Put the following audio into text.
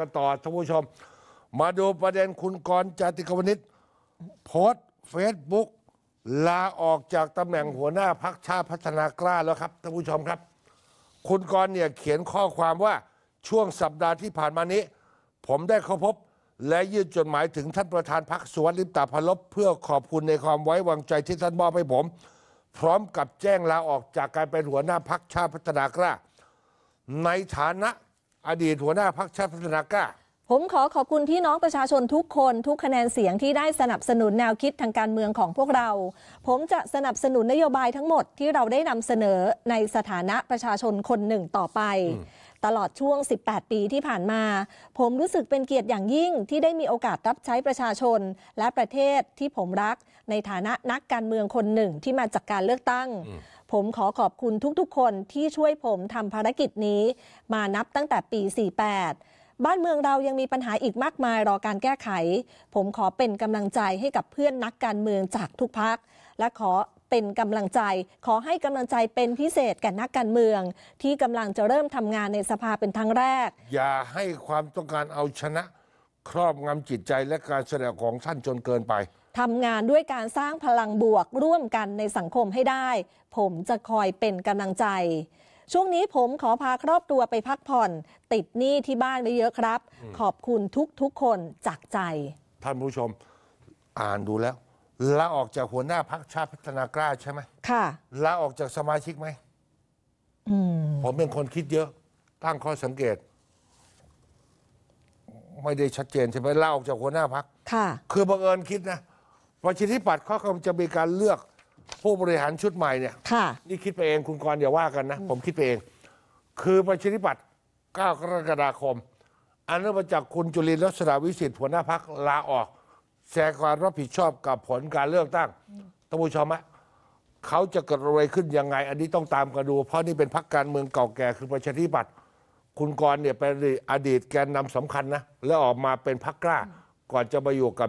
กันต่อท่านผู้ชม มาดูประเด็นคุณกรจติกวนิชโพสต์เฟซบุ๊กลาออกจากตำแหน่งหัวหน้าพักชาพัฒนากล้าแล้วครับท่านผู้ชมครับ คุณกรเนี่ยเขียนข้อความว่าช่วงสัปดาห์ที่ผ่านมานี้ ผมได้เข้าพบ และยื่นจดหมายถึงท่านประธานพักสวนลิมตาพลบเพื่อขอบคุณในความไว้วางใจที่ท่านมอบให้ผม พร้อมกับแจ้งลาออกจากการเป็นหัวหน้าพักชาพัฒนากล้า ในฐานะอดีตหัวหน้าพรรคชาติพัฒนากล้า ผมขอขอบคุณพี่น้องประชาชนทุกคนทุกคะแนนเสียงที่ได้สนับสนุนแนวคิดทางการเมืองของพวกเรา ผมจะสนับสนุนนโยบายทั้งหมดที่เราได้นำเสนอในสถานะประชาชนคนหนึ่งต่อไป ตลอดช่วง 18 ปีที่ผ่านมา ผมรู้สึกเป็นเกียรติอย่างยิ่งที่ได้มีโอกาสรับใช้ประชาชนและประเทศที่ผมรักในฐานะนักการเมืองคนหนึ่งที่มาจากการเลือกตั้งผมขอขอบคุณทุกๆ คนที่ช่วยผมทำภารกิจนี้ มานับตั้งแต่ปี 48 บ้านเมืองเรายังมีปัญหาอีกมากมายรอการแก้ไข ผมขอเป็นกำลังใจให้กับเพื่อนนักการเมืองจากทุกพัก และขอเป็นกำลังใจ ขอให้กำลังใจเป็นพิเศษแก่นักการเมือง ที่กำลังจะเริ่มทำงานในสภาเป็นทาั้งแรก อย่าให้ความต้องการเอาชนะครอบงำจิตใจและการแสดงของท่านจนเกินไปทำงานด้วยการสร้างพลังบวกร่วมกันในสังคมให้ได้ ผมจะคอยเป็นกำลังใจ ช่วงนี้ผมขอพาครอบครัวไปพักผ่อนติดหนี้ที่บ้านไปเยอะครับ ขอบคุณทุกๆคนจากใจ ท่านผู้ชมอ่านดูแล้วลาออกจากหัวหน้าพักชาติพัฒนากล้าใช่ไหม ค่ะลาออกจากสมาชิกไหมมผมเป็นคนคิดเยอะ ตั้งข้อสังเกตไม่ได้ชัดเจนใช่ไหมเล่าออกจากหัวหน้าพักค่ะคือบังเอิญคิดนะประชที่ปัดข้เขาำจะมีการเลือกผู้บริหารชุดใหม่เนี่ยค่ะนี่คิดไปเองคุณกรอย่าว่ากันนะ ผมคิดไปเอง คือประชที่ปัตย์9กรกฎาคม อันเนื่องมาจากคุณจุลินลักษณะวิสิทธิ์หัวหน้าพักลาออก แสดงความรับผิดชอบกับผลการเลือกตั้งท่านผู้ชมฮะเขาจะเกิดอะไรขึ้นยังไง อันนี้ต้องตามกันดู เพราะนี่เป็นพักการเมืองเก่าแก่คือประชาธิปัตย์คุณกร์เนี่ย เป็นอดีตแกนนำสำคัญนะ แล้วออกมาเป็นพักกล้าก่อนจะมาอยู่กับ